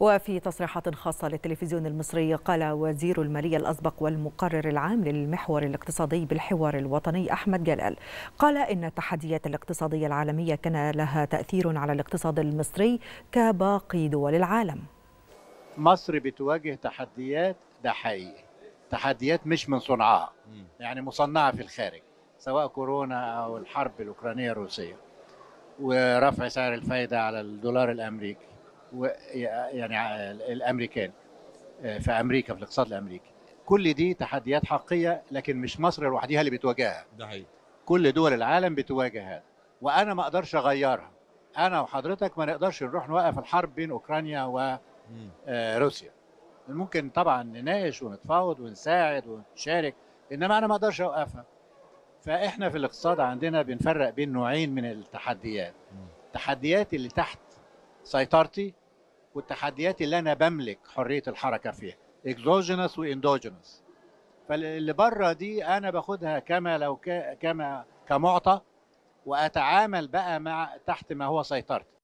وفي تصريحات خاصة للتلفزيون المصري قال وزير المالية الأسبق والمقرر العام للمحور الاقتصادي بالحوار الوطني أحمد جلال قال إن التحديات الاقتصادية العالمية كان لها تأثير على الاقتصاد المصري كباقي دول العالم مصر بتواجه تحديات ده حقيقي تحديات مش من صنعها يعني مصنعة في الخارج سواء كورونا أو الحرب الأوكرانية الروسية ورفع سعر الفايدة على الدولار الأمريكي يعني الامريكان آه، في امريكا في الاقتصاد الامريكي كل دي تحديات حقيقيه لكن مش مصر لوحدها اللي بتواجهها ده حقيقي كل دول العالم بتواجهها وانا ما اقدرش اغيرها انا وحضرتك ما نقدرش نروح نوقف الحرب بين اوكرانيا وروسيا آه، ممكن طبعا نناقش ونتفاوض ونساعد ونشارك انما انا ما اقدرش اوقفها فاحنا في الاقتصاد عندنا بنفرق بين نوعين من التحديات التحديات اللي تحت سيطرتي والتحديات اللي انا بملك حريه الحركه فيها اكزوجينس واندوجينس فاللي بره دي انا باخدها كما لو كما كمعطى واتعامل بقى مع تحت ما هو سيطرتي